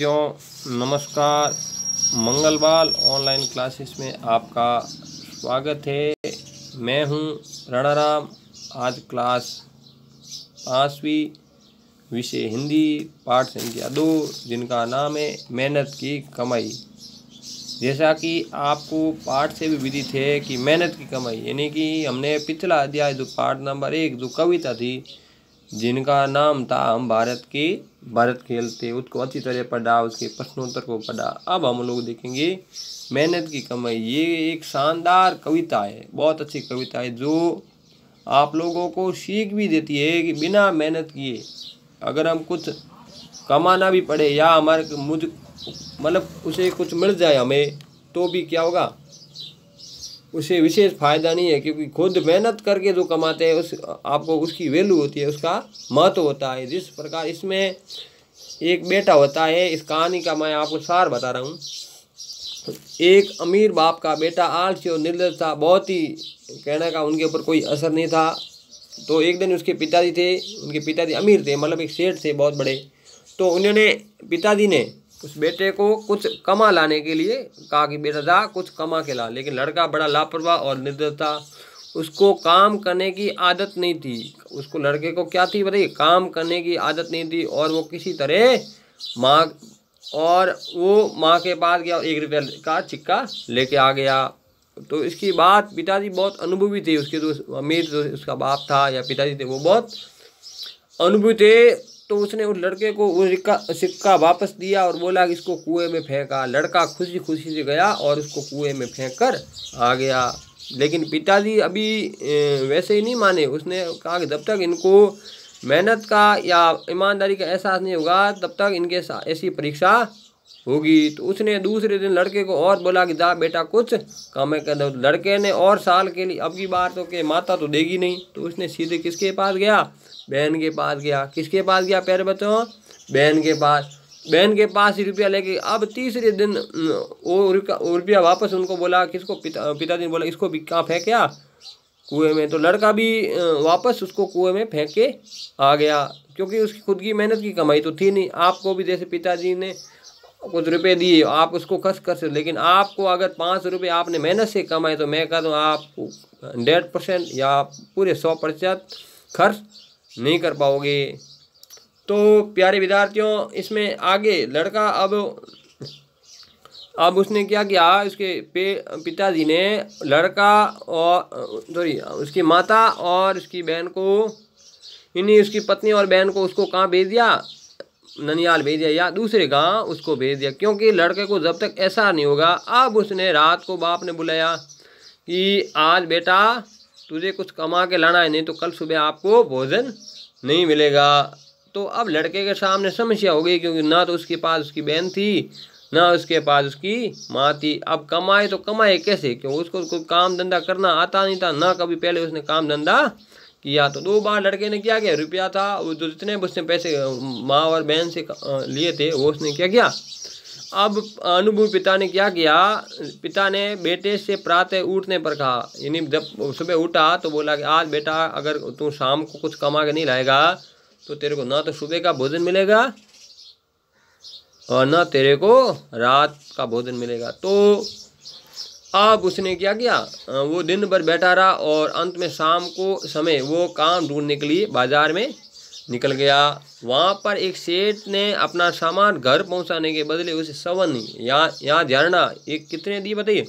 साथियों नमस्कार मंगलवार ऑनलाइन क्लासेस में आपका स्वागत है मैं हूं रणाराम आज क्लास पाँचवीं विषय हिंदी पाठ संख्या दो जिनका नाम है मेहनत की कमाई जैसा कि आपको पाठ से भी विदित है कि मेहनत की कमाई यानी कि हमने पिछला अध्याय जो पाठ नंबर एक जो कविता थी जिनका नाम था हम भारत की भारत खेल थे उसको अच्छी तरह पढ़ा उसके प्रश्नोत्तर को पढ़ा अब हम लोग देखेंगे मेहनत की कमाई ये एक शानदार कविता है बहुत अच्छी कविता है जो आप लोगों को सीख भी देती है कि बिना मेहनत किए अगर हम कुछ कमाना भी पड़े या हमारे मुझ मतलब उसे कुछ मिल जाए हमें तो भी क्या होगा उसे विशेष फ़ायदा नहीं है क्योंकि खुद मेहनत करके जो कमाते हैं उस आपको उसकी वैल्यू होती है उसका महत्व होता है जिस प्रकार इसमें एक बेटा होता है इस कहानी का मैं आपको सार बता रहा हूँ एक अमीर बाप का बेटा आलसी और निर्दय था बहुत ही कहने का उनके ऊपर कोई असर नहीं था तो एक दिन उसके पिताजी थे उनके पिताजी अमीर थे मतलब एक सेठ थे बहुत बड़े तो उन्होंने पिताजी ने उस बेटे को कुछ कमा लाने के लिए कहा कि बेटा जा कुछ कमा के ला लेकिन लड़का बड़ा लापरवाह और निर्दय था उसको काम करने की आदत नहीं थी उसको लड़के को क्या थी बताइए काम करने की आदत नहीं थी और वो किसी तरह माँ और वो माँ के पास गया एक रुपये का चिक्का लेके आ गया तो इसकी बात पिताजी बहुत अनुभवी थे उसके जो अमीर जो उसका बाप था या पिताजी थे वो बहुत अनुभवी थे तो उसने उस लड़के को वो सिक्का वापस दिया और बोला कि इसको कुएं में फेंका लड़का खुशी खुशी से गया और उसको कुएं में फेंक कर आ गया लेकिन पिताजी अभी वैसे ही नहीं माने उसने कहा कि जब तक इनको मेहनत का या ईमानदारी का एहसास नहीं होगा तब तक इनके ऐसी परीक्षा होगी तो उसने दूसरे दिन लड़के को और बोला कि जा बेटा कुछ काम है कर लड़के ने और साल के लिए अब की बार तो के माता तो देगी नहीं तो उसने सीधे किसके पास गया बहन के पास गया किसके पास गया प्यारे बच्चों बहन के पास बहन के पास ही रुपया लेके अब तीसरे दिन वो रुपया वापस उनको बोला किसको पिता पिताजी ने बोला इसको भी कहाँ फेंकया कुएं में तो लड़का भी वापस उसको कुएं में फेंक के आ गया क्योंकि उसकी खुद की मेहनत की कमाई तो थी नहीं आपको भी जैसे पिताजी ने कुछ रुपए दिए आप उसको खर्च कर सकते लेकिन आपको अगर पाँच रुपये आपने मेहनत से कमाए तो मैं कहता हूँ आप हंड्रेड परसेंट या पूरे सौ प्रतिशत खर्च नहीं कर पाओगे तो प्यारे विद्यार्थियों इसमें आगे लड़का अब अब उसने क्या किया उसके पिताजी ने लड़का और सॉरी उसकी माता और उसकी बहन को इन्हीं उसकी पत्नी और बहन को उसको कहाँ भेज दिया ननियाल भेज दिया या दूसरे गांव उसको भेज दिया क्योंकि लड़के को जब तक ऐसा नहीं होगा अब उसने रात को बाप ने बुलाया कि आज बेटा तुझे कुछ कमा के लाना है नहीं तो कल सुबह आपको भोजन नहीं मिलेगा तो अब लड़के के सामने समस्या हो गई क्योंकि ना तो उसके पास उसकी बहन थी ना उसके पास उसकी माँ थी अब कमाए तो कमाए कैसे क्यों उसको कोई काम धंधा करना आता नहीं था ना कभी पहले उसने काम धंधा किया तो दो बार लड़के ने क्या किया रुपया था वो जो जितने उसने पैसे माँ और बहन से लिए थे वो उसने क्या किया अब अनुभव पिता ने क्या किया पिता ने बेटे से प्रातः उठने पर कहा यानी जब सुबह उठा तो बोला कि आज बेटा अगर तू शाम को कुछ कमा के नहीं लाएगा तो तेरे को ना तो सुबह का भोजन मिलेगा और ना तेरे को रात का भोजन मिलेगा तो अब उसने क्या किया वो दिन भर बैठा रहा और अंत में शाम को समय वो काम ढूंढने के लिए बाज़ार में निकल गया वहाँ पर एक सेठ ने अपना सामान घर पहुँचाने के बदले उसे सवन या या झरना एक कितने दी बताइए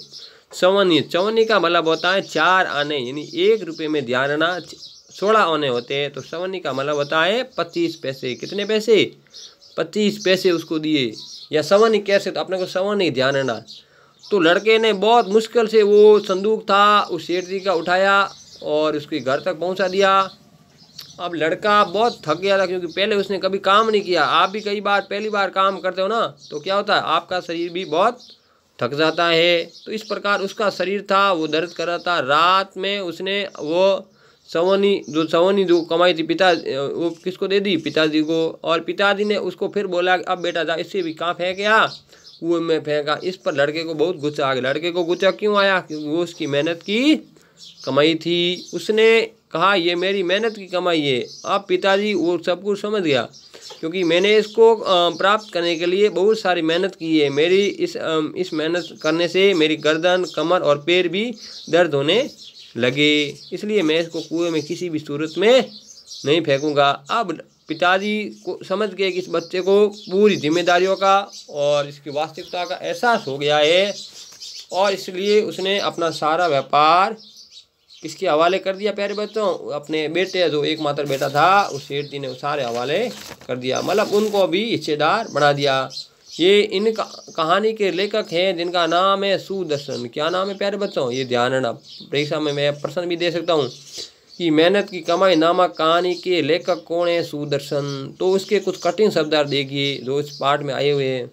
सवनी चवनी का मतलब होता है चार आने यानी एक रुपये में ध्यानना सोलह आने होते हैं तो सवनी का मतलब होता है पच्चीस पैसे कितने पैसे पच्चीस पैसे उसको दिए या सवनी कैसे तो अपने को सवनी ध्यान तो लड़के ने बहुत मुश्किल से वो संदूक था उस सेठ जी का उठाया और उसके घर तक पहुंचा दिया अब लड़का बहुत थक गया था क्योंकि पहले उसने कभी काम नहीं किया आप भी कई बार पहली बार काम करते हो ना तो क्या होता है आपका शरीर भी बहुत थक जाता है तो इस प्रकार उसका शरीर था वो दर्द कर रहा था रात में उसने वो सवनी जो सवनी जो कमाई थी पिता वो किसको दे दी पिताजी को और पिताजी ने उसको फिर बोला अब बेटा जा इससे भी कहाँ फेंक गया कुएं में फेंका इस पर लड़के को बहुत गुस्सा आ गया लड़के को गुस्सा क्यों आया क्योंकि वो उसकी मेहनत की कमाई थी उसने कहा ये मेरी मेहनत की कमाई है अब पिताजी वो सब कुछ समझ गया क्योंकि मैंने इसको प्राप्त करने के लिए बहुत सारी मेहनत की है मेरी इस इस मेहनत करने से मेरी गर्दन कमर और पैर भी दर्द होने लगे इसलिए मैं इसको कुएं में किसी भी सूरत में नहीं फेंकूँगा अब पिताजी को समझ गए कि इस बच्चे को पूरी जिम्मेदारियों का और इसकी वास्तविकता का एहसास हो गया है और इसलिए उसने अपना सारा व्यापार किसके हवाले कर दिया प्यारे बच्चों अपने बेटे जो एक मात्र बेटा था उस सेठ जी ने सारे हवाले कर दिया मतलब उनको भी हिस्सेदार बना दिया ये इन कहानी के लेखक हैं जिनका नाम है सुदर्शन क्या नाम है प्यारे बच्चों ये ध्यान रखना परीक्षा में मैं प्रश्न भी दे सकता हूँ कि मेहनत की कमाई नामक कहानी के लेखक कौन है सुदर्शन तो उसके कुछ कठिन शब्दार्थ देखिए जो इस पार्ट में आए हुए हैं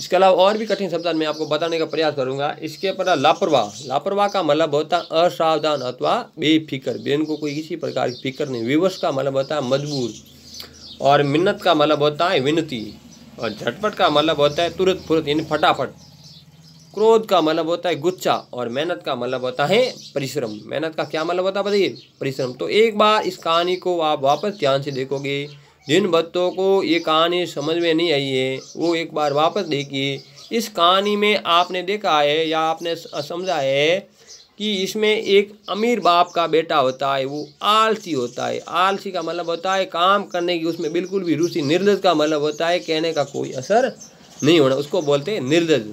इसके अलावा और भी कठिन शब्द मैं आपको बताने का प्रयास करूंगा इसके पर लापरवाह लापरवाह का मतलब होता है असावधान अथवा बेफिक्र बेन को कोई किसी प्रकार की फिक्र नहीं विवश का मतलब होता है मजबूर और मिन्नत का मतलब होता है विनती और झटपट का मतलब होता है तुरंत फुरत यानी फटाफट क्रोध का मतलब होता है गुच्छा और मेहनत का मतलब होता है परिश्रम मेहनत का क्या मतलब होता है बताइए परिश्रम तो एक बार इस कहानी को आप वापस ध्यान से देखोगे जिन बच्चों को ये कहानी समझ में नहीं आई है वो एक बार वापस देखिए इस कहानी में आपने देखा है या आपने समझा है कि इसमें एक अमीर बाप का बेटा होता है वो आलसी होता है आलसी का मतलब होता है काम करने की उसमें बिल्कुल भी रुचि निर्दत का मतलब होता है कहने का कोई असर नहीं होना उसको बोलते हैं निर्लज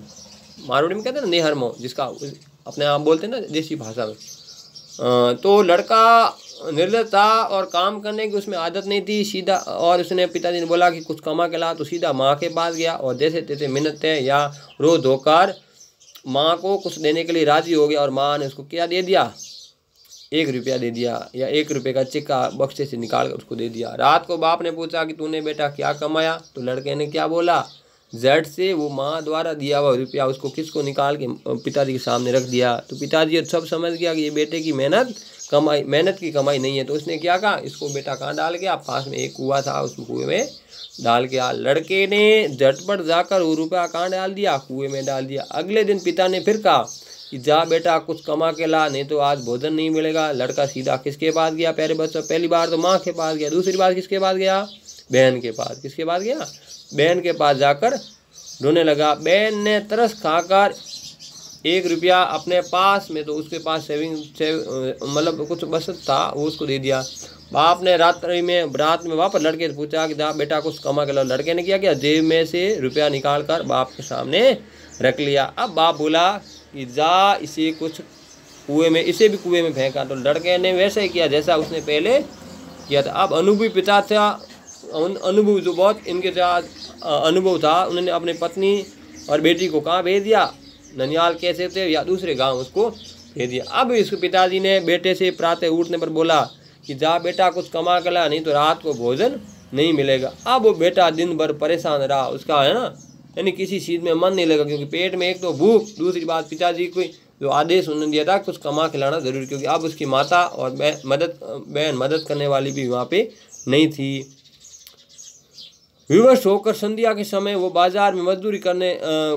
मारवाड़ी में कहते हैं ना नेहरमो जिसका अपने आप बोलते हैं ना देसी भाषा में तो लड़का निर्दय था और काम करने की उसमें आदत नहीं थी सीधा और उसने पिताजी ने बोला कि कुछ कमा के ला तो सीधा माँ के पास गया और जैसे तैसे है या रो धोकर माँ को कुछ देने के लिए राज़ी हो गया और माँ ने उसको क्या दे दिया एक रुपया दे दिया या एक रुपये का चिक्का बक्से से निकाल कर उसको दे दिया रात को बाप ने पूछा कि तूने बेटा क्या कमाया तो लड़के ने क्या बोला जेड से वो माँ द्वारा दिया हुआ रुपया उसको किसको निकाल के पिताजी के सामने रख दिया तो पिताजी सब समझ गया कि ये बेटे की मेहनत कमाई मेहनत की कमाई नहीं है तो उसने क्या कहा इसको बेटा कहाँ डाल गया पास में एक कुआ था उस कुएं में डाल आ लड़के ने झटपट जाकर वो रुपया कहाँ डाल दिया कुएं में डाल दिया अगले दिन पिता ने फिर कहा कि जा बेटा कुछ कमा के ला नहीं तो आज भोजन नहीं मिलेगा लड़का सीधा किसके पास गया पहले बच्चा पहली बार तो माँ के पास गया दूसरी बार किसके पास गया बहन के पास किसके पास गया बहन के पास जाकर रोने लगा बहन ने तरस खाकर एक रुपया अपने पास में तो उसके पास सेविंग सेव, मतलब कुछ बचत था वो उसको दे दिया बाप ने रात्रि में रात में वापस लड़के से पूछा कि जा बेटा कुछ कमा के लो लड़के ने क्या किया जेब में से रुपया निकाल कर बाप के सामने रख लिया अब बाप बोला कि जा इसे कुछ कुएं में इसे भी कुएं में फेंका तो लड़के ने वैसे ही किया जैसा उसने पहले किया था अब अनु भी पिता था अनुभव जो बहुत इनके साथ अनुभव था उन्होंने अपनी पत्नी और बेटी को कहाँ भेज दिया ननियाल कैसे थे या दूसरे गांव उसको भेज दिया अब इसके पिताजी ने बेटे से प्रातः उठने पर बोला कि जा बेटा कुछ कमा कर ला नहीं तो रात को भोजन नहीं मिलेगा अब वो बेटा दिन भर परेशान रहा उसका है ना यानी किसी चीज़ में मन नहीं लगा क्योंकि पेट में एक तो भूख दूसरी बात पिताजी को जो आदेश उन्होंने दिया था कुछ कमा खिलाना जरूरी क्योंकि अब उसकी माता और बहन मदद बहन मदद करने वाली भी वहाँ पे नहीं थी विवश होकर संध्या के समय वो बाजार में मजदूरी करने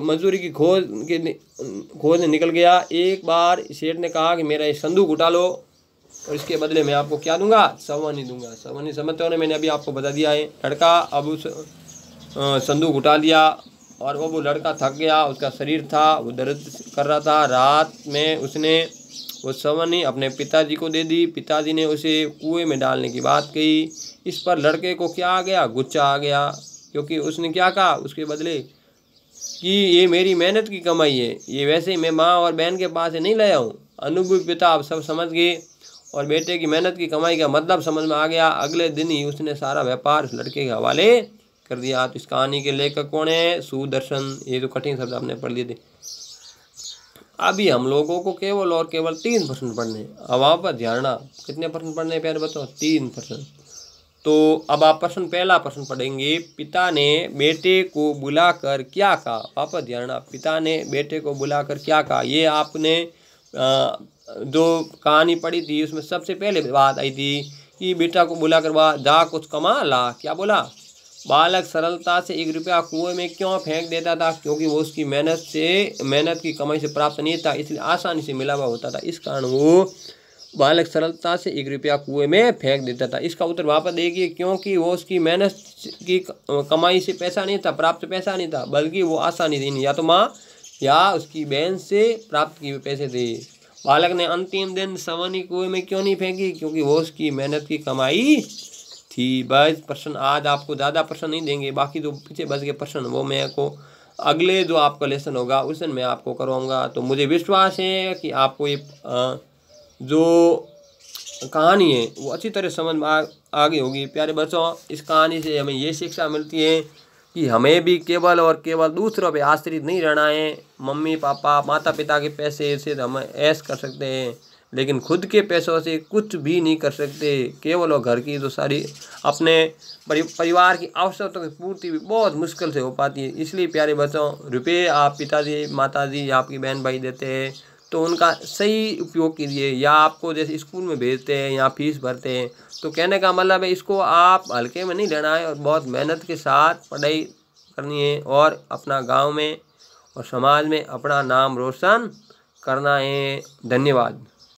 मजदूरी की खोज के खोज निकल गया एक बार सेठ ने कहा कि मेरा ये संदूक उठा लो और इसके बदले मैं आपको क्या दूंगा सवानी दूंगा सवानी समझते होने मैंने अभी आपको बता दिया है लड़का अब उस संदूक उठा दिया और वो वो लड़का थक गया उसका शरीर था वो दर्द कर रहा था रात में उसने वो सवानी अपने पिताजी को दे दी पिताजी ने उसे कुएं में डालने की बात कही इस पर लड़के को क्या आ गया गुच्छा आ गया क्योंकि उसने क्या कहा उसके बदले कि ये मेरी मेहनत की कमाई है ये वैसे ही मैं माँ और बहन के पास नहीं लाया हूँ अनुभवी पिता आप सब समझ गए और बेटे की मेहनत की कमाई का मतलब समझ में आ गया अगले दिन ही उसने सारा व्यापार उस लड़के के हवाले कर दिया तो इस कहानी के लेखक कौन है सुदर्शन ये तो कठिन शब्द आपने पढ़ लिए थे अभी हम लोगों को केवल और केवल तीन परसेंट पढ़ने अब आप ध्यान कितने परसेंट पढ़ने प्यार बताओ तीन परसेंट तो अब आप प्रश्न पहला प्रश्न पढ़ेंगे पिता ने बेटे को बुलाकर क्या कहा वापस ध्यान पिता ने बेटे को बुलाकर क्या कहा ये आपने जो कहानी पढ़ी थी उसमें सबसे पहले बात आई थी कि बेटा को बुलाकर बा जा कुछ कमा ला क्या बोला बालक सरलता से एक रुपया कुएं में क्यों फेंक देता था क्योंकि वो उसकी मेहनत से मेहनत की कमाई से प्राप्त नहीं था इसलिए आसानी से मिला हुआ होता था इस कारण वो बालक सरलता से एक रुपया कुएं में फेंक देता था इसका उत्तर वापस देगी देखिए क्योंकि वो उसकी मेहनत की कमाई से पैसा नहीं था प्राप्त पैसा नहीं था बल्कि वो आसानी थी या तो माँ या उसकी बहन से प्राप्त किए पैसे थे बालक ने अंतिम दिन सवानी कुएं में क्यों नहीं फेंकी क्योंकि वो उसकी मेहनत की कमाई थी बस प्रश्न आज आपको ज़्यादा प्रश्न नहीं देंगे बाकी जो पीछे बस गए प्रश्न वो मैं को अगले जो आपका लेसन होगा उस दिन मैं आपको करवाऊँगा तो मुझे विश्वास है कि आपको ये आ, जो कहानी है वो अच्छी तरह समझ में आ, आ गई होगी प्यारे बच्चों इस कहानी से हमें ये शिक्षा मिलती है कि हमें भी केवल और केवल दूसरों पे आश्रित नहीं रहना है मम्मी पापा माता पिता के पैसे से तो हम ऐश कर सकते हैं लेकिन खुद के पैसों से कुछ भी नहीं कर सकते केवल और घर की जो तो सारी अपने परि, परिवार की आवश्यकता की पूर्ति भी बहुत मुश्किल से हो पाती है इसलिए प्यारे बच्चों रुपये आप पिताजी माताजी आपकी बहन भाई देते हैं तो उनका सही उपयोग कीजिए या आपको जैसे स्कूल में भेजते हैं या फीस भरते हैं तो कहने का मतलब है इसको आप हल्के में नहीं लेना है और बहुत मेहनत के साथ पढ़ाई करनी है और अपना गांव में और समाज में अपना नाम रोशन करना है धन्यवाद